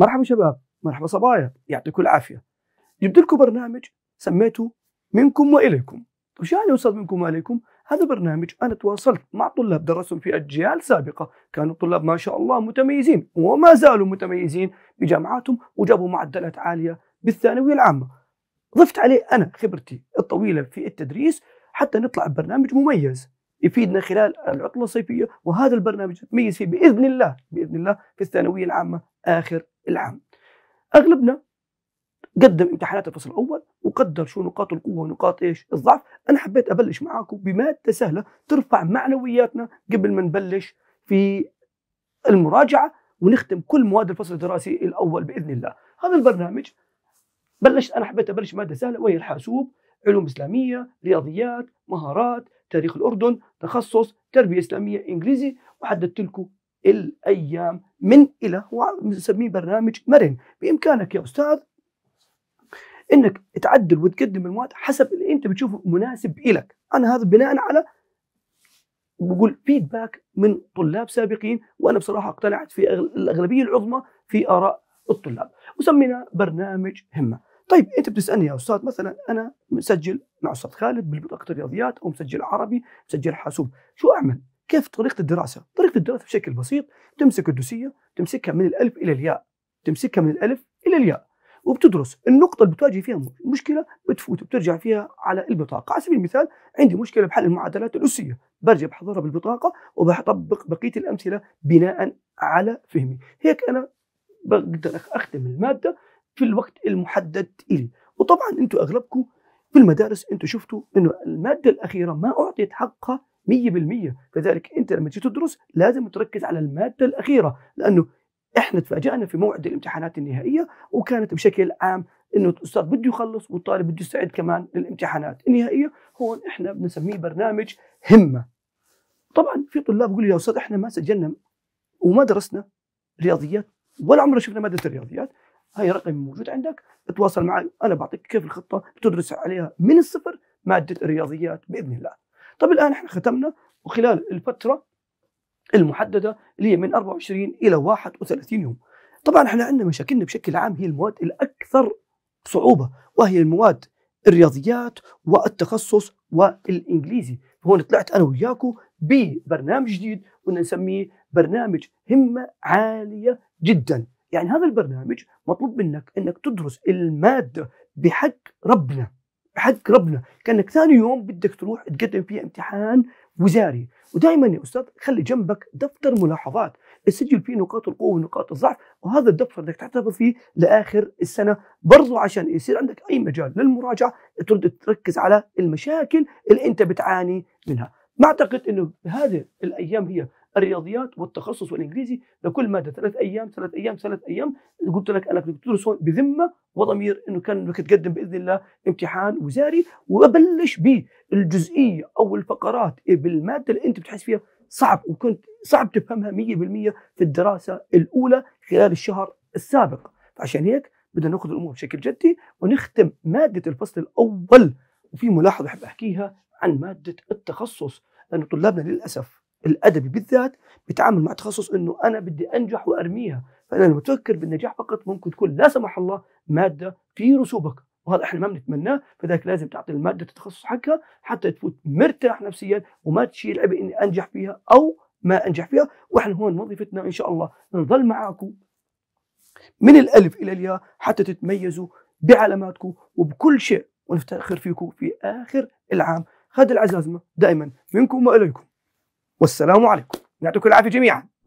مرحبا شباب مرحبا صبايا يعطيكم العافيه جبت لكم برنامج سميته منكم واليكم طيب وش يعني وصل منكم واليكم هذا برنامج انا تواصلت مع طلاب درسهم في اجيال سابقه كانوا طلاب ما شاء الله متميزين وما زالوا متميزين بجامعاتهم وجابوا معدلات عاليه بالثانويه العامه ضفت عليه انا خبرتي الطويله في التدريس حتى نطلع ببرنامج مميز يفيدنا خلال العطله الصيفيه وهذا البرنامج نتميز فيه باذن الله باذن الله في الثانويه العامه اخر العام اغلبنا قدم امتحانات الفصل الاول وقدر شو نقاط القوه ونقاط ايش الضعف انا حبيت ابلش معاكم بماده سهله ترفع معنوياتنا قبل ما نبلش في المراجعه ونختم كل مواد الفصل الدراسي الاول باذن الله هذا البرنامج بلشت انا حبيت ابلش ماده سهله وهي الحاسوب علوم اسلاميه رياضيات مهارات تاريخ الاردن تخصص تربيه اسلاميه انجليزي وحددت لكم الأيام من إلى ونسميه برنامج مرن بإمكانك يا أستاذ انك تعدل وتقدم المواد حسب اللي انت بتشوفه مناسب لك انا هذا بناء على بقول فيدباك من طلاب سابقين وانا بصراحه اقتنعت في الاغلبيه العظمى في اراء الطلاب وسمينا برنامج همه طيب انت بتسالني يا استاذ مثلا انا مسجل مع استاذ خالد بالبطاقه الرياضيات او مسجل عربي مسجل حاسوب شو اعمل كيف طريقه الدراسه؟ طريقه الدراسه بشكل بسيط تمسك الدوسيه تمسكها من الالف الى الياء تمسكها من الالف الى الياء وبتدرس النقطه اللي بتواجه فيها مشكله بتفوت وبترجع فيها على البطاقه على سبيل المثال عندي مشكله بحل المعادلات الاسيه برجع بحضرها بالبطاقه وبطبق بقيه الامثله بناء على فهمي هيك انا بقدر اختم الماده في الوقت المحدد إلي وطبعا انتم اغلبكم في المدارس انتم شفتوا انه الماده الاخيره ما اعطيت حقها 100% فذلك انت لما تجي تدرس لازم تركز على الماده الاخيره لانه احنا تفاجئنا في موعد الامتحانات النهائيه وكانت بشكل عام انه الاستاذ بده يخلص والطالب بده يستعد كمان للامتحانات النهائيه هون احنا بنسميه برنامج همه طبعا في طلاب يقولوا يا استاذ احنا ما سجلنا وما درسنا رياضيات ولا عمرنا شفنا ماده الرياضيات هاي رقم موجود عندك تواصل معي انا بعطيك كيف الخطه بتدرس عليها من الصفر ماده الرياضيات باذن الله طب الان احنا ختمنا وخلال الفتره المحدده اللي هي من 24 الى 31 يوم طبعا احنا عندنا مشاكلنا بشكل عام هي المواد الاكثر صعوبه وهي المواد الرياضيات والتخصص والانجليزي هون طلعت انا وياكو ببرنامج جديد كنا نسميه برنامج همه عاليه جدا يعني هذا البرنامج مطلوب منك انك تدرس الماده بحق ربنا حق ربنا كانك ثاني يوم بدك تروح تقدم فيه امتحان وزاري ودائما يا استاذ خلي جنبك دفتر ملاحظات تسجل فيه نقاط القوه ونقاط الضعف وهذا الدفتر بدك تحتفظ فيه لاخر السنه برضو عشان يصير عندك اي مجال للمراجعه ترد تركز على المشاكل اللي انت بتعاني منها ما اعتقد انه هذه الايام هي الرياضيات والتخصص والانجليزي لكل ماده ثلاث ايام ثلاث ايام ثلاث ايام قلت لك انك دكتور سون بذمه وضمير انه كان بدك تقدم باذن الله امتحان وزاري وابلش بالجزئيه او الفقرات بالماده اللي انت بتحس فيها صعب وكنت صعب تفهمها 100% في الدراسه الاولى خلال الشهر السابق فعشان هيك بدنا ناخذ الامور بشكل جدي ونختم ماده الفصل الاول وفي ملاحظه بحب احكيها عن ماده التخصص لانه طلابنا للاسف الادبي بالذات بيتعامل مع تخصص انه انا بدي انجح وارميها فانا لما تفكر بالنجاح فقط ممكن تكون لا سمح الله ماده في رسوبك وهذا احنا ما بنتمناه فذلك لازم تعطي الماده التخصص حقها حتى تفوت مرتاح نفسيا وما تشيل عبء اني انجح فيها او ما انجح فيها واحنا هون وظيفتنا ان شاء الله نظل معاكم من الالف الى الياء حتى تتميزوا بعلاماتكم وبكل شيء ونفتخر فيكم في اخر العام هذا العزازمه دائما منكم واليكم والسلام عليكم يعطيكم العافيه جميعا